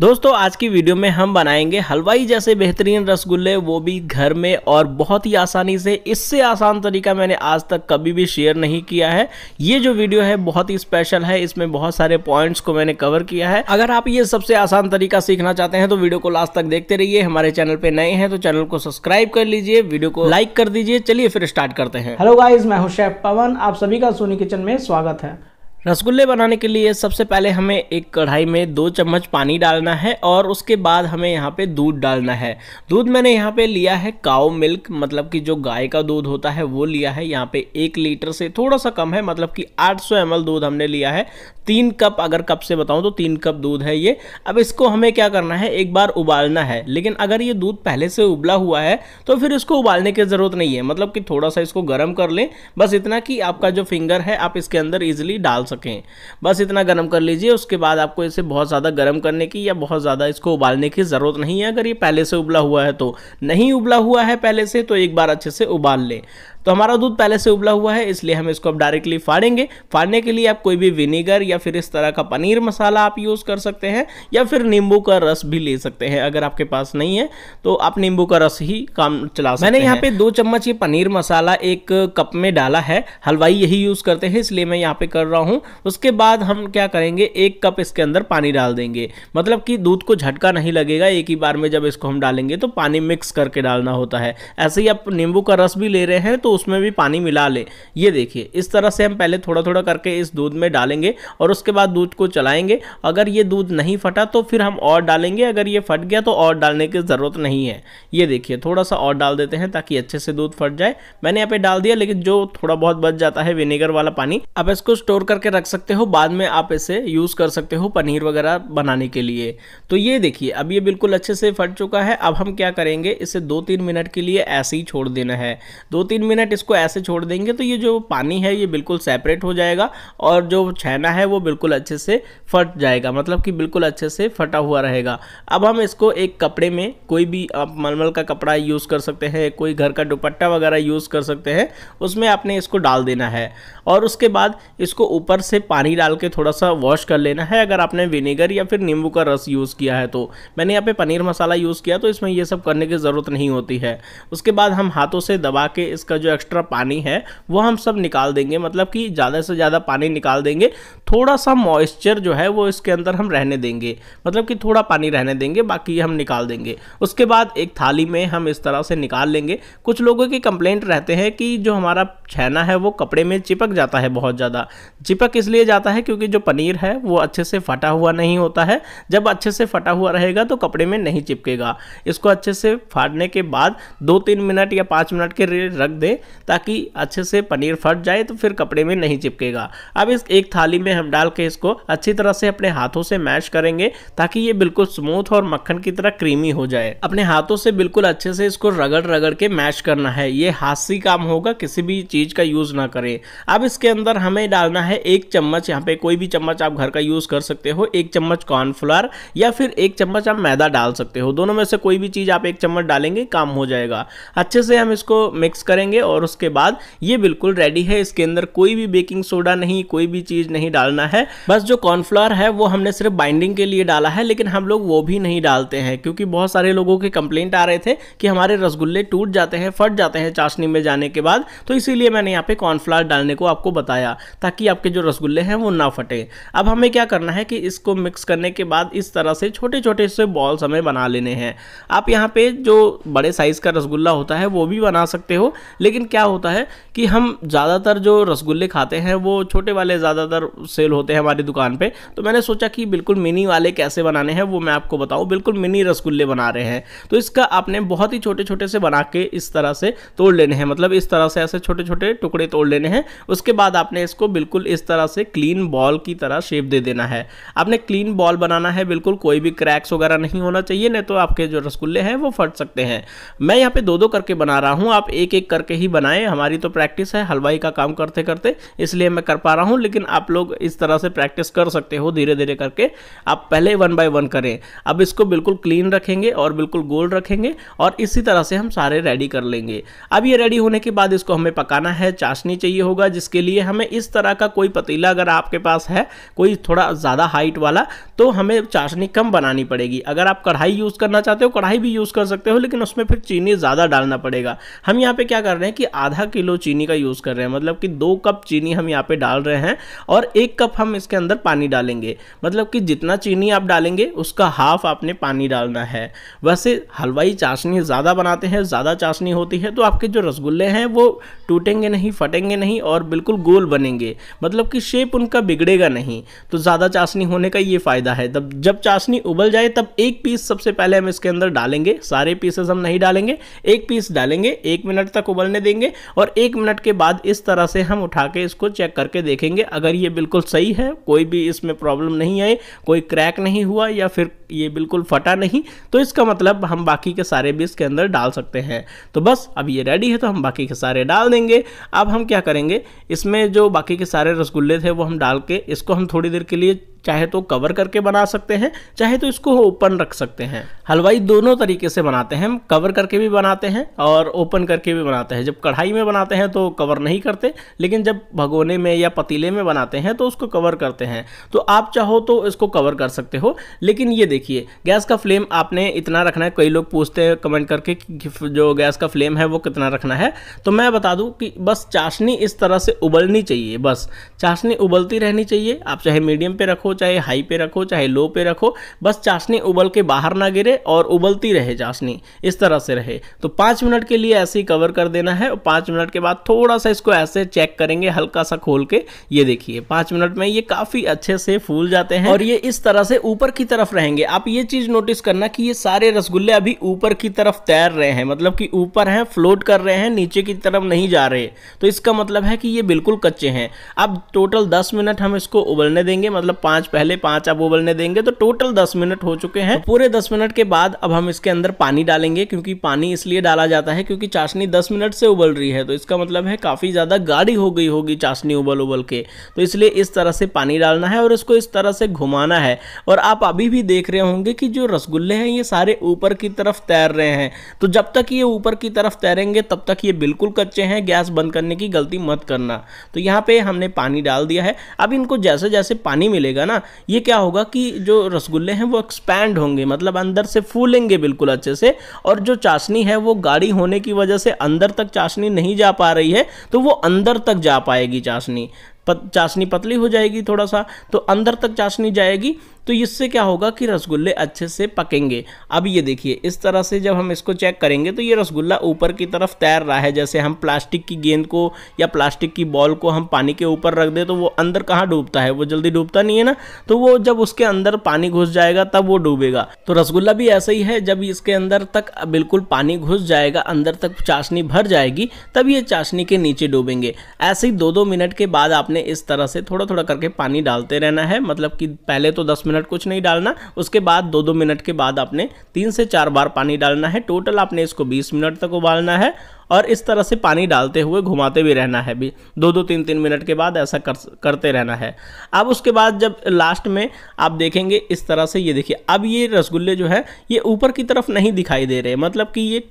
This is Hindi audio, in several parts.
दोस्तों आज की वीडियो में हम बनाएंगे हलवाई जैसे बेहतरीन रसगुल्ले वो भी घर में और बहुत ही आसानी से इससे आसान तरीका मैंने आज तक कभी भी शेयर नहीं किया है ये जो वीडियो है बहुत ही स्पेशल है इसमें बहुत सारे पॉइंट्स को मैंने कवर किया है अगर आप ये सबसे आसान तरीका सीखना चाहते हैं तो वीडियो को लास्ट तक देखते रहिए हमारे चैनल पर नए हैं तो चैनल को सब्सक्राइब कर लीजिए वीडियो को लाइक कर दीजिए चलिए फिर स्टार्ट करते हैं हेलो गाइज मैं हूँ शेफ पवन आप सभी का सोनी किचन में स्वागत है रसगुल्ले बनाने के लिए सबसे पहले हमें एक कढ़ाई में दो चम्मच पानी डालना है और उसके बाद हमें यहाँ पे दूध डालना है दूध मैंने यहाँ पे लिया है काओ मिल्क मतलब कि जो गाय का दूध होता है वो लिया है यहाँ पे एक लीटर से थोड़ा सा कम है मतलब कि 800 सौ दूध हमने लिया है तीन कप अगर कप से बताऊँ तो तीन कप दूध है ये अब इसको हमें क्या करना है एक बार उबालना है लेकिन अगर ये दूध पहले से उबला हुआ है तो फिर इसको उबालने की ज़रूरत नहीं है मतलब कि थोड़ा सा इसको गर्म कर लें बस इतना कि आपका जो फिंगर है आप इसके अंदर ईजिली डाल सकें बस इतना गर्म कर लीजिए उसके बाद आपको इसे बहुत ज़्यादा गर्म करने की या बहुत ज़्यादा इसको उबालने की ज़रूरत नहीं है अगर ये पहले से उबला हुआ है तो नहीं उबला हुआ है पहले से तो एक बार अच्छे से उबाल लें तो हमारा दूध पहले से उबला हुआ है इसलिए हम इसको अब डायरेक्टली फाड़ेंगे फाड़ने के लिए आप कोई भी विनेगर या फिर इस तरह का पनीर मसाला आप यूज़ कर सकते हैं या फिर नींबू का रस भी ले सकते हैं अगर आपके पास नहीं है तो आप नींबू का रस ही काम चला सकते मैंने यहाँ पे दो चम्मच ये पनीर मसाला एक कप में डाला है हलवाई यही यूज़ करते हैं इसलिए मैं यहाँ पर कर रहा हूँ उसके बाद हम क्या करेंगे एक कप इसके अंदर पानी डाल देंगे मतलब कि दूध को झटका नहीं लगेगा एक ही बार में जब इसको हम डालेंगे तो पानी मिक्स करके डालना होता है ऐसे ही आप नींबू का रस भी ले रहे हैं तो तो उसमें भी पानी मिला लें ये देखिए इस तरह से हम पहले थोड़ा थोड़ा करके इस दूध में डालेंगे और उसके बाद दूध को चलाएंगे अगर ये दूध नहीं फटा तो फिर हम और डालेंगे अगर ये फट गया तो और डालने की ज़रूरत नहीं है ये देखिए थोड़ा सा और डाल देते हैं ताकि अच्छे से दूध फट जाए मैंने यहाँ पे डाल दिया लेकिन जो थोड़ा बहुत बच जाता है विनेगर वाला पानी आप इसको स्टोर करके रख सकते हो बाद में आप इसे यूज़ कर सकते हो पनीर वगैरह बनाने के लिए तो ये देखिए अब ये बिल्कुल अच्छे से फट चुका है अब हम क्या करेंगे इसे दो तीन मिनट के लिए ऐसे ही छोड़ देना है दो तीन मिनट मिनट इसको ऐसे छोड़ देंगे तो ये जो पानी है ये बिल्कुल सेपरेट हो जाएगा और जो छैना है वो बिल्कुल अच्छे से फट जाएगा मतलब कि बिल्कुल अच्छे से फटा हुआ रहेगा अब हम इसको एक कपड़े में कोई भी आप मलमल का कपड़ा यूज़ कर सकते हैं कोई घर का दुपट्टा वगैरह यूज़ कर सकते हैं उसमें आपने इसको डाल देना है और उसके बाद इसको ऊपर से पानी डाल के थोड़ा सा वॉश कर लेना है अगर आपने विनेगर या फिर नींबू का रस यूज़ किया है तो मैंने यहाँ पे पनीर मसाला यूज़ किया तो इसमें ये सब करने की ज़रूरत नहीं होती है उसके बाद हम हाथों से दबा के इसका जो एक्स्ट्रा पानी है वो हम सब निकाल देंगे मतलब कि ज़्यादा से ज़्यादा पानी निकाल देंगे थोड़ा सा मॉइस्चर जो है वो इसके अंदर हम रहने देंगे मतलब कि थोड़ा पानी रहने देंगे बाकी हम निकाल देंगे उसके बाद एक थाली में हम इस तरह से निकाल लेंगे कुछ लोगों की कंप्लेंट रहते हैं कि जो हमारा छैना है वो कपड़े में चिपक जाता है बहुत ज़्यादा चिपक इसलिए जाता है क्योंकि जो पनीर है वो अच्छे से फटा हुआ नहीं होता है जब अच्छे से फटा हुआ रहेगा तो कपड़े में नहीं चिपकेगा इसको अच्छे से फाड़ने के बाद दो तीन मिनट या पाँच मिनट के लिए रख दें ताकि अच्छे से पनीर फट जाए तो फिर कपड़े में नहीं चिपकेगा अब इस एक थाली में हम डाल के इसको अच्छी तरह से अपने हाथों से मैश करेंगे ताकि ये बिल्कुल स्मूथ और मक्खन की तरह क्रीमी हो जाए अपने हाथों से बिल्कुल अच्छे से इसको रगड़ रगड़ के मैश करना है ये हाथी काम होगा किसी भी चीज़ का यूज़ ना करें अब इसके अंदर हमें डालना है एक चम्मच यहाँ पे कोई भी चम्मच आप घर का यूज़ कर सकते हो एक चम्मच कॉर्नफ्लावर या फिर एक चम्मच आप मैदा डाल सकते हो दोनों में से कोई भी चीज़ आप एक चम्मच डालेंगे काम हो जाएगा अच्छे से हम इसको मिक्स करेंगे और उसके बाद ये बिल्कुल रेडी है इसके अंदर कोई भी बेकिंग सोडा नहीं कोई भी चीज़ नहीं डालना है बस जो कॉर्नफ्लावर है वो हमने सिर्फ बाइंडिंग के लिए डाला है लेकिन हम लोग वो भी नहीं डालते हैं क्योंकि बहुत सारे लोगों के कंप्लेंट आ रहे थे कि हमारे रसगुल्ले टूट जाते हैं फट जाते हैं चाशनी में जाने के बाद तो इसीलिए मैंने यहाँ पे कॉर्नफ्लावर डालने को आपको बताया ताकि आपके जो रसगुल्ले हैं वो ना फटे अब हमें क्या करना है कि इसको मिक्स करने के बाद इस तरह से छोटे छोटे से बॉल्स हमें बना लेने हैं आप यहाँ पे जो बड़े साइज़ का रसगुल्ला होता है वो भी बना सकते हो लेकिन लेकिन क्या होता है कि हम ज़्यादातर जो रसगुल्ले खाते हैं वो छोटे वाले ज़्यादातर सेल होते हैं हमारी दुकान पे तो मैंने सोचा कि बिल्कुल मिनी वाले कैसे बनाने हैं वो मैं आपको बताऊँ बिल्कुल मिनी रसगुल्ले बना रहे हैं तो इसका आपने बहुत ही छोटे छोटे से बना के इस तरह से तोड़ लेने हैं मतलब इस तरह से ऐसे छोटे छोटे टुकड़े तोड़ लेने हैं उसके बाद आपने इसको बिल्कुल इस तरह से क्लीन बॉल की तरह शेप दे देना है आपने क्लीन बॉल बनाना है बिल्कुल कोई भी क्रैक्स वगैरह नहीं होना चाहिए नहीं तो आपके जो रसगुल्ले हैं वो फट सकते हैं मैं यहाँ पे दो दो करके बना रहा हूँ आप एक एक करके ही बनाएं हमारी तो प्रैक्टिस है हलवाई का काम करते करते इसलिए मैं कर पा रहा हूँ लेकिन आप लोग इस तरह से प्रैक्टिस कर सकते हो धीरे धीरे करके आप पहले वन बाय वन करें अब इसको बिल्कुल क्लीन रखेंगे और बिल्कुल गोल रखेंगे और इसी तरह से हम सारे रेडी कर लेंगे अब ये रेडी होने के बाद इसको हमें पकाना है चाशनी चाहिए होगा जिसके लिए हमें इस तरह का कोई पतीला अगर आपके पास है कोई थोड़ा ज़्यादा हाइट वाला तो हमें चाशनी कम बनानी पड़ेगी अगर आप कढ़ाई यूज़ करना चाहते हो कढ़ाई भी यूज़ कर सकते हो लेकिन उसमें फिर चीनी ज़्यादा डालना पड़ेगा हम यहाँ पे क्या कर रहे हैं कि आधा किलो चीनी का यूज़ कर रहे हैं मतलब कि दो कप चीनी हम यहाँ पे डाल रहे हैं और एक कप हम इसके अंदर पानी डालेंगे मतलब कि जितना चीनी आप डालेंगे उसका हाफ आपने पानी डालना है वैसे हलवाई चाशनी ज़्यादा बनाते हैं ज़्यादा चाशनी होती है तो आपके जो रसगुल्ले हैं वो टूटेंगे नहीं फटेंगे नहीं और बिल्कुल गोल बनेंगे मतलब कि शेप उनका बिगड़ेगा नहीं तो ज़्यादा चाशनी होने का ये फ़ायदा है तब जब चाशनी उबल जाए तब एक पीस सबसे पहले हम इसके अंदर डालेंगे सारे पीसेस हम नहीं डालेंगे एक पीस डालेंगे एक मिनट तक उबलने रहने देंगे और एक मिनट के बाद इस तरह से हम उठा के इसको चेक करके देखेंगे अगर ये बिल्कुल सही है कोई भी इसमें प्रॉब्लम नहीं आई कोई क्रैक नहीं हुआ या फिर ये बिल्कुल फटा नहीं तो इसका मतलब हम बाकी के सारे भी इसके अंदर डाल सकते हैं तो बस अब ये रेडी है तो हम बाकी के सारे डाल देंगे अब हम क्या करेंगे इसमें जो बाकी के सारे रसगुल्ले थे वो हम डाल के इसको हम थोड़ी देर के लिए चाहे तो कवर करके बना सकते हैं चाहे तो इसको ओपन रख सकते हैं हलवाई दोनों तरीके से बनाते हैं कवर करके भी बनाते हैं और ओपन करके भी बनाते हैं जब कढ़ाई में बनाते हैं तो कवर नहीं करते लेकिन जब भगोने में या पतीले में बनाते हैं तो उसको कवर करते हैं तो आप चाहो तो इसको कवर कर सकते हो लेकिन ये देखिए गैस का फ्लेम आपने इतना रखना है कई लोग पूछते हैं कमेंट करके कि जो गैस का फ्लेम है वो कितना रखना है तो मैं बता दूँ कि बस चाशनी इस तरह से उबलनी चाहिए बस चाशनी उबलती रहनी चाहिए आप चाहे मीडियम पर रखो रखो चाहे हाई पे रखो चाहे लो पे रखो बस चाशनी उबल के बाहर ना गिरे और उबलती रहे चाशनी इस तरह से रहे तो पाँच मिनट के लिए ऐसे ही कवर कर देना है और पाँच मिनट के बाद थोड़ा सा इसको ऐसे चेक करेंगे हल्का सा खोल के ये देखिए पाँच मिनट में ये काफ़ी अच्छे से फूल जाते हैं और ये इस तरह से ऊपर की तरफ रहेंगे आप ये चीज़ नोटिस करना कि ये सारे रसगुल्ले अभी ऊपर की तरफ तैर रहे हैं मतलब कि ऊपर हैं फ्लोट कर रहे हैं नीचे की तरफ नहीं जा रहे तो इसका मतलब है कि ये बिल्कुल कच्चे हैं अब टोटल दस मिनट हम इसको उबलने देंगे मतलब पाँच पांच पहले पांच आप उबलने देंगे तो टोटल दस मिनट हो चुके हैं तो पूरे दस मिनट के बाद अब हम इसके अंदर पानी डालेंगे क्योंकि पानी इसलिए डाला जाता है क्योंकि चाशनी दस मिनट से उबल रही है तो इसका मतलब है काफ़ी ज़्यादा गाढ़ी हो गई होगी चाशनी उबल उबल के तो इसलिए इस तरह से पानी डालना है और इसको इस तरह से घुमाना है और आप अभी भी देख रहे होंगे कि जो रसगुल्ले हैं ये सारे ऊपर की तरफ तैर रहे हैं तो जब तक ये ऊपर की तरफ तैरेंगे तब तक ये बिल्कुल कच्चे हैं गैस बंद करने की गलती मत करना तो यहाँ पे हमने पानी डाल दिया है अब इनको जैसे जैसे पानी मिलेगा ना ये क्या होगा कि जो रसगुल्ले हैं वो एक्सपैंड होंगे मतलब अंदर से फूलेंगे बिल्कुल अच्छे से और जो चाशनी है वो गाढ़ी होने की वजह से अंदर तक चाशनी नहीं जा पा रही है तो वो अंदर तक जा पाएगी चाशनी पत, चाशनी पतली हो जाएगी थोड़ा सा तो अंदर तक चाशनी जाएगी तो इससे क्या होगा कि रसगुल्ले अच्छे से पकेंगे अब ये देखिए इस तरह से जब हम इसको चेक करेंगे तो ये रसगुल्ला ऊपर की तरफ तैर रहा है जैसे हम प्लास्टिक की गेंद को या प्लास्टिक की बॉल को हम पानी के ऊपर रख दें तो वो अंदर कहाँ डूबता है वो जल्दी डूबता नहीं है ना तो वो जब उसके अंदर पानी घुस जाएगा तब वो डूबेगा तो रसगुल्ला भी ऐसा ही है जब इसके अंदर तक बिल्कुल पानी घुस जाएगा अंदर तक चाशनी भर जाएगी तब ये चाशनी के नीचे डूबेंगे ऐसे ही दो दो मिनट के बाद आपने इस तरह से थोड़ा थोड़ा करके पानी डालते रहना है मतलब कि पहले तो दस मिनट कुछ नहीं डालना उसके बाद दो दो मिनट के बाद आपने तीन से चार बार पानी डालना है टोटल आपने इसको बीस मिनट तक उबालना है और इस तरह से पानी डालते हुए घुमाते भी रहना है भी दो दो तीन तीन मिनट के बाद ऐसा कर, करते रहना है अब उसके बाद जब लास्ट में आप देखेंगे इस तरह से ये देखिए अब ये रसगुल्ले जो है ये ऊपर की तरफ नहीं दिखाई दे रहे मतलब कि ये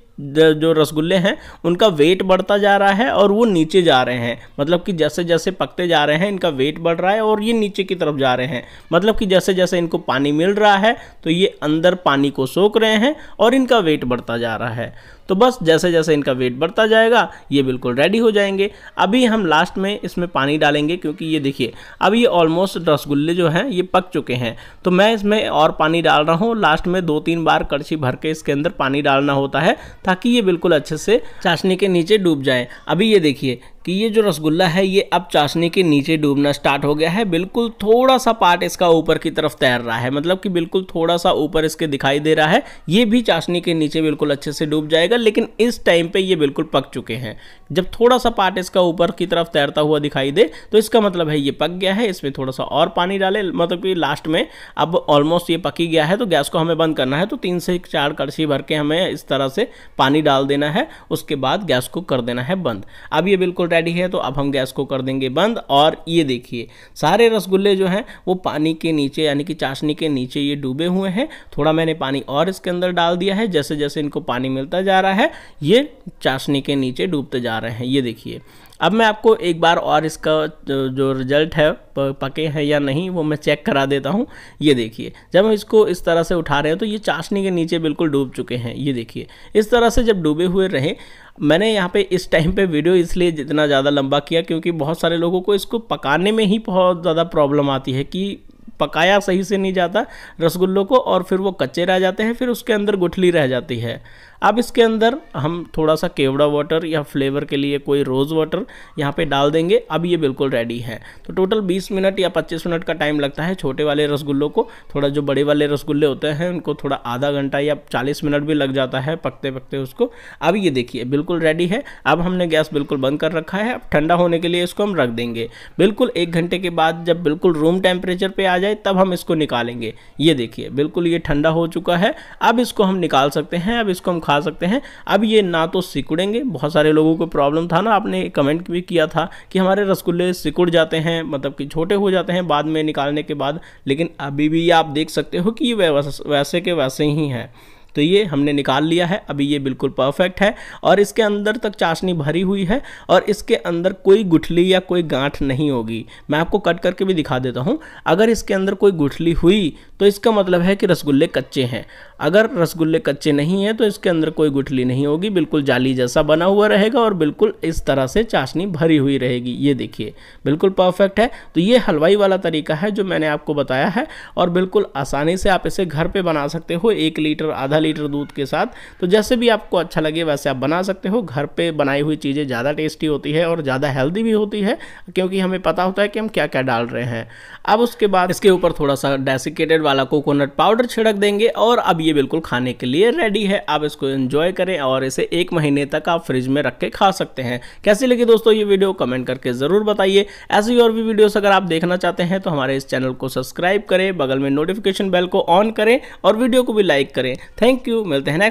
जो रसगुल्ले हैं उनका वेट बढ़ता जा रहा है और वो नीचे जा रहे हैं मतलब कि जैसे जैसे पकते जा रहे हैं इनका वेट बढ़ रहा है और ये नीचे की तरफ जा रहे हैं मतलब कि जैसे जैसे इनको पानी मिल रहा है तो ये अंदर पानी को सोख रहे हैं और इनका वेट बढ़ता जा रहा है तो बस जैसे जैसे इनका वेट बढ़ता जाएगा ये बिल्कुल रेडी हो जाएंगे अभी हम लास्ट में इसमें पानी डालेंगे क्योंकि ये देखिए अब ये ऑलमोस्ट रसगुल्ले जो हैं ये पक चुके हैं तो मैं इसमें और पानी डाल रहा हूँ लास्ट में दो तीन बार कड़छी भर के इसके अंदर पानी डालना होता है ताकि ये बिल्कुल अच्छे से चाशनी के नीचे डूब जाए अभी ये देखिए कि ये जो रसगुल्ला है ये अब चाशनी के नीचे डूबना स्टार्ट हो गया है बिल्कुल थोड़ा सा पार्ट इसका ऊपर की तरफ तैर रहा है मतलब कि बिल्कुल थोड़ा सा ऊपर इसके दिखाई दे रहा है ये भी चाशनी के नीचे बिल्कुल अच्छे से डूब जाएगा लेकिन इस टाइम पे ये बिल्कुल पक चुके हैं जब थोड़ा सा पार्ट इसका ऊपर की तरफ तैरता हुआ दिखाई दे तो इसका मतलब है ये पक गया है इसमें थोड़ा सा और पानी डाले मतलब कि लास्ट में अब ऑलमोस्ट ये पकी गया है तो गैस को हमें बंद करना है तो तीन से चार कड़छी भर के हमें इस तरह से पानी डाल देना है उसके बाद गैस को कर देना है बंद अब ये बिल्कुल रेडी है तो अब हम गैस को कर देंगे बंद और ये देखिए सारे रसगुल्ले जो हैं वो पानी के नीचे यानी कि चाशनी के नीचे ये डूबे हुए हैं थोड़ा मैंने पानी और इसके अंदर डाल दिया है जैसे जैसे इनको पानी मिलता जा रहा है ये चाशनी के नीचे डूबते जा रहे हैं ये देखिए अब मैं आपको एक बार और इसका जो रिजल्ट है पके हैं या नहीं वो मैं चेक करा देता हूँ ये देखिए जब हम इसको इस तरह से उठा रहे हैं तो ये चाशनी के नीचे बिल्कुल डूब चुके हैं ये देखिए इस तरह से जब डूबे हुए रहे मैंने यहाँ पे इस टाइम पे वीडियो इसलिए जितना ज़्यादा लंबा किया क्योंकि बहुत सारे लोगों को इसको पकाने में ही बहुत ज़्यादा प्रॉब्लम आती है कि पकाया सही से नहीं जाता रसगुल्लों को और फिर वो कच्चे रह जाते हैं फिर उसके अंदर गुठली रह जाती है अब इसके अंदर हम थोड़ा सा केवड़ा वाटर या फ्लेवर के लिए कोई रोज़ वाटर यहाँ पे डाल देंगे अब ये बिल्कुल रेडी है तो टोटल 20 मिनट या 25 मिनट का टाइम लगता है छोटे वाले रसगुल्लों को थोड़ा जो बड़े वाले रसगुल्ले होते हैं उनको थोड़ा आधा घंटा या चालीस मिनट भी लग जाता है पकते पकते उसको अब ये देखिए बिल्कुल रेडी है अब हमने गैस बिल्कुल बंद कर रखा है अब ठंडा होने के लिए इसको हम रख देंगे बिल्कुल एक घंटे के बाद जब बिल्कुल रूम टेम्परेचर पर आ जाए तब हम इसको निकालेंगे ये देखिए बिल्कुल ये ठंडा हो चुका है अब इसको हम निकाल सकते हैं अब इसको हम खा सकते हैं अब ये ना तो सिकुड़ेंगे बहुत सारे लोगों को प्रॉब्लम था ना आपने कमेंट भी किया था कि हमारे रसगुल्ले सिकुड़ जाते हैं मतलब कि छोटे हो जाते हैं बाद में निकालने के बाद लेकिन अभी भी आप देख सकते हो कि ये वैसे के वैसे ही हैं तो ये हमने निकाल लिया है अभी ये बिल्कुल परफेक्ट है और इसके अंदर तक चाशनी भरी हुई है और इसके अंदर कोई गुठली या कोई गांठ नहीं होगी मैं आपको कट करके भी दिखा देता हूँ अगर इसके अंदर कोई गुठली हुई तो इसका मतलब है कि रसगुल्ले कच्चे हैं अगर रसगुल्ले कच्चे नहीं हैं तो इसके अंदर कोई गुठली नहीं होगी बिल्कुल जाली जैसा बना हुआ रहेगा और बिल्कुल इस तरह से चाशनी भरी हुई रहेगी ये देखिए बिल्कुल परफेक्ट है तो ये हलवाई वाला तरीका है जो मैंने आपको बताया है और बिल्कुल आसानी से आप इसे घर पर बना सकते हो एक लीटर आधा लीटर दूध के साथ तो जैसे भी आपको अच्छा लगे वैसे आप बना सकते हो घर पर बनाई हुई चीज़ें ज़्यादा टेस्टी होती है और ज़्यादा हेल्दी भी होती है क्योंकि हमें पता होता है कि हम क्या क्या डाल रहे हैं अब उसके बाद इसके ऊपर थोड़ा सा डेसिकेटेड वाला कोकोनट पाउडर छिड़क देंगे और अब ये बिल्कुल खाने के लिए रेडी है आप इसको एंजॉय करें और इसे एक महीने तक आप फ्रिज में रख के खा सकते हैं कैसी लगी दोस्तों ये वीडियो कमेंट करके ज़रूर बताइए ऐसी और भी वीडियोस अगर आप देखना चाहते हैं तो हमारे इस चैनल को सब्सक्राइब करें बगल में नोटिफिकेशन बेल को ऑन करें और वीडियो को भी लाइक करें थैंक यू मिलते हैं